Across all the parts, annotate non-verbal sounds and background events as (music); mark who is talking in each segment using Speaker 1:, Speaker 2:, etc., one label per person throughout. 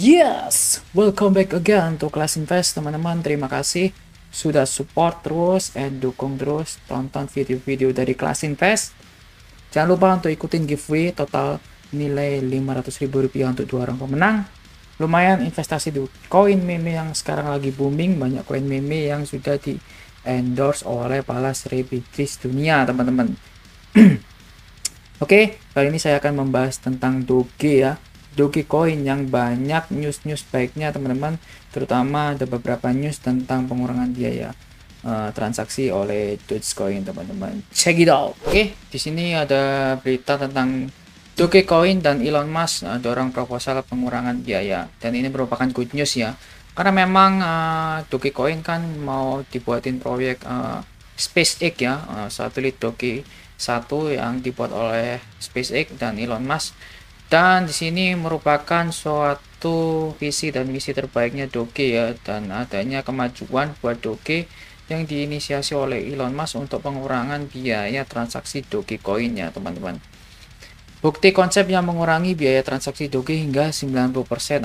Speaker 1: yes, welcome back again to Class Invest teman-teman. Terima kasih sudah support terus and dukung terus tonton video-video dari Class Invest. Jangan lupa untuk ikutin giveaway total nilai Rp500.000 untuk dua orang pemenang. Lumayan investasi di koin meme yang sekarang lagi booming, banyak koin meme yang sudah di endorse oleh para selebritis dunia, teman-teman. (clears throat) Oke, okay, kali ini saya akan membahas tentang Doge ya Dogecoin yang banyak news-news baiknya teman-teman terutama ada beberapa news tentang pengurangan biaya uh, transaksi oleh Dogecoin teman-teman check it out oke okay, di sini ada berita tentang Dogecoin dan Elon Musk uh, dorong proposal pengurangan biaya dan ini merupakan good news ya karena memang uh, Dogecoin kan mau dibuatin proyek uh, SpaceX ya uh, satelit Doge satu yang dibuat oleh SpaceX dan Elon Musk dan di sini merupakan suatu visi dan misi terbaiknya Doge ya dan adanya kemajuan buat Doge yang diinisiasi oleh Elon Musk untuk pengurangan biaya transaksi Doge koin ya teman-teman. Bukti konsep yang mengurangi biaya transaksi Doge hingga 90%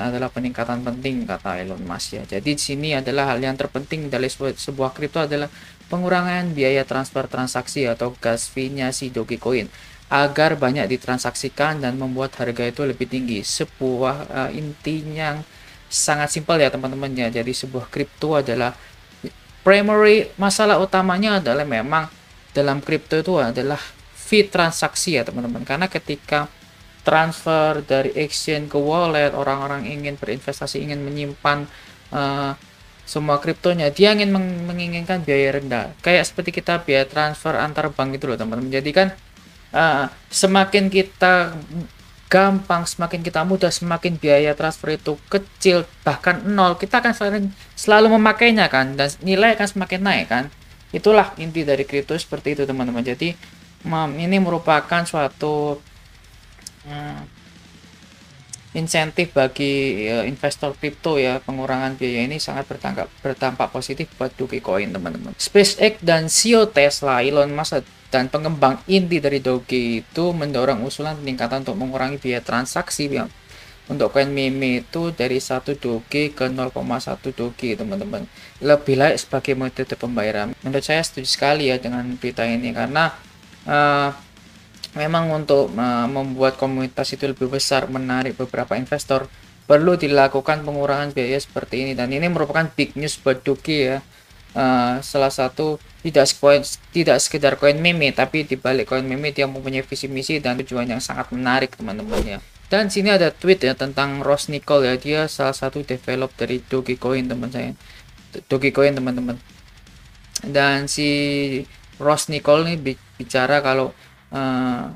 Speaker 1: adalah peningkatan penting kata Elon Musk ya. Jadi di sini adalah hal yang terpenting dari sebuah kripto adalah pengurangan biaya transfer transaksi atau gas fee-nya si Doge Dogecoin agar banyak ditransaksikan dan membuat harga itu lebih tinggi. Sebuah uh, eh, intinya yang sangat simpel ya teman-teman ya. Jadi sebuah kripto adalah primary masalah utamanya adalah memang dalam kripto itu adalah fee transaksi ya teman-teman. Karena ketika transfer dari exchange ke wallet, orang-orang ingin berinvestasi, ingin menyimpan uh, semua kriptonya dia ingin menginginkan biaya rendah kayak seperti kita biaya transfer antar bank itu loh teman-teman jadi kan uh, semakin kita gampang, semakin kita mudah, semakin biaya transfer itu kecil bahkan nol, kita akan selalu, selalu memakainya kan dan nilai akan semakin naik kan. Itulah inti dari kripto seperti itu teman-teman. Jadi ini merupakan suatu hmm, insentif bagi ya, investor kripto ya pengurangan biaya ini sangat bertangkap, bertampak positif buat Dogecoin teman-teman. SpaceX dan CEO Tesla Elon Musk dan pengembang inti dari Doge itu mendorong usulan peningkatan untuk mengurangi biaya transaksi ya. untuk koin meme itu dari 1 doge ke 0,1 doge teman-teman lebih layak sebagai metode pembayaran menurut saya setuju sekali ya dengan berita ini karena uh, memang untuk uh, membuat komunitas itu lebih besar menarik beberapa investor perlu dilakukan pengurangan biaya seperti ini dan ini merupakan big news buat Doge ya uh, salah satu tidak koin tidak sekedar koin meme tapi dibalik koin meme dia mempunyai visi misi dan tujuan yang sangat menarik teman-teman ya dan sini ada tweet ya tentang Ross Nicole ya dia salah satu develop dari Dogecoin teman saya Dogecoin teman-teman dan si Ross Nicole ini bicara kalau uh,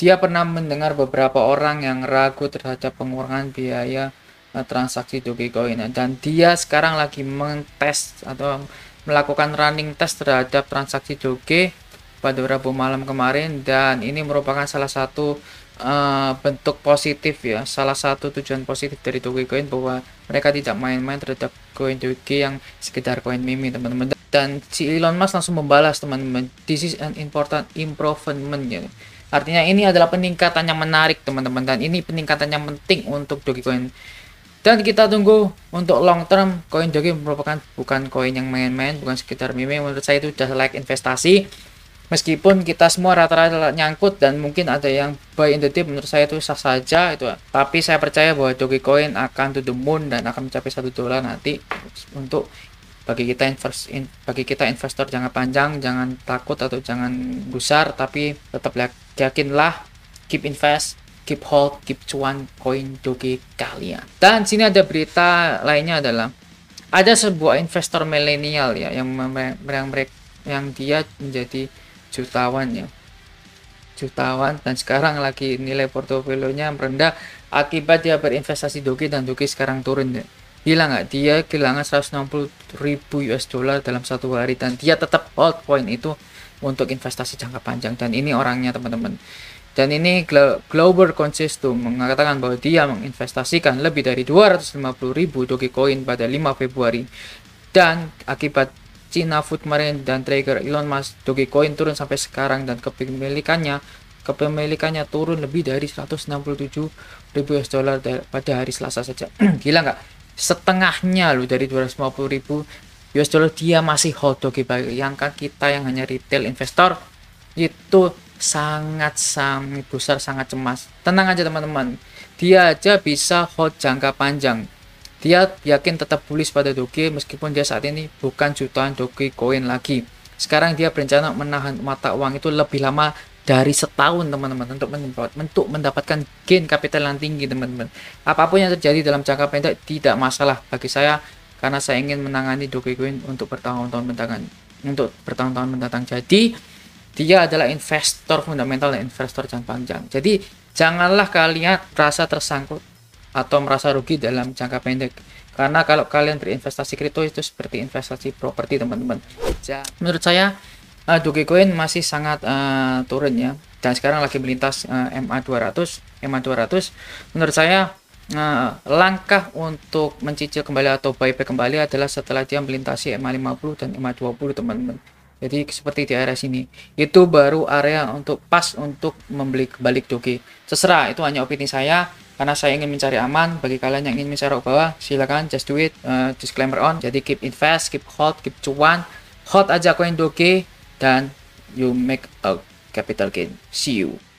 Speaker 1: dia pernah mendengar beberapa orang yang ragu terhadap pengurangan biaya eh, transaksi Dogecoin dan dia sekarang lagi mentes atau melakukan running test terhadap transaksi joge pada Rabu malam kemarin dan ini merupakan salah satu uh, bentuk positif ya salah satu tujuan positif dari Dogecoin bahwa mereka tidak main-main terhadap koin Doge yang sekitar koin mimi teman-teman dan si Elon Musk langsung membalas teman-teman this is an important improvement ya artinya ini adalah peningkatan yang menarik teman-teman dan ini peningkatan yang penting untuk Dogecoin dan kita tunggu untuk long term koin Doge merupakan bukan koin yang main-main, bukan sekitar meme. Menurut saya itu sudah like investasi. Meskipun kita semua rata-rata nyangkut dan mungkin ada yang buy in the dip, menurut saya itu sah saja itu. Tapi saya percaya bahwa Doge koin akan to the moon dan akan mencapai satu dolar nanti untuk bagi kita invest in, bagi kita investor jangka panjang jangan takut atau jangan gusar tapi tetap yakinlah keep invest keep hold, keep cuan koin doge kalian. Dan sini ada berita lainnya adalah ada sebuah investor milenial ya yang yang yang dia menjadi jutawan ya jutawan dan sekarang lagi nilai portofolionya merendah akibat dia berinvestasi doge dan doge sekarang turun ya. Gila nggak? Dia kehilangan 160 ribu US dollar dalam satu hari dan dia tetap hold coin itu untuk investasi jangka panjang dan ini orangnya teman-teman dan ini Glover Consistum mengatakan bahwa dia menginvestasikan lebih dari 250 ribu Dogecoin pada 5 Februari. Dan akibat China Food Marine dan trigger Elon Musk, Dogecoin turun sampai sekarang dan kepemilikannya kepemilikannya turun lebih dari 167 ribu US dollar pada hari Selasa saja. (clears throat) Gila nggak? Setengahnya loh dari 250 ribu US dollar dia masih hold Doge. Bayangkan kita yang hanya retail investor itu sangat-sangat besar, sangat cemas. Tenang aja teman-teman, dia aja bisa hot jangka panjang. Dia yakin tetap bullish pada Doge meskipun dia saat ini bukan jutaan Doge koin lagi. Sekarang dia berencana menahan mata uang itu lebih lama dari setahun teman-teman untuk untuk mendapatkan gain kapital yang tinggi teman-teman. Apapun yang terjadi dalam jangka pendek tidak masalah bagi saya karena saya ingin menangani koin untuk bertahun-tahun mendatang untuk bertahun-tahun mendatang. Jadi dia adalah investor fundamental dan investor jangka panjang. Jadi janganlah kalian merasa tersangkut atau merasa rugi dalam jangka pendek. Karena kalau kalian berinvestasi kripto itu seperti investasi properti teman-teman. Menurut saya uh, Dogecoin masih sangat uh, turun ya. Dan sekarang lagi melintas uh, MA 200, MA 200. Menurut saya Nah, langkah untuk mencicil kembali atau buyback kembali adalah setelah dia melintasi MA 50 dan MA 20 teman-teman jadi seperti di area sini itu baru area untuk pas untuk membeli balik joki Seserah itu hanya opini saya karena saya ingin mencari aman bagi kalian yang ingin mencari bawah silakan just do it uh, disclaimer on jadi keep invest keep hold keep cuan hold aja koin doge dan you make a capital gain see you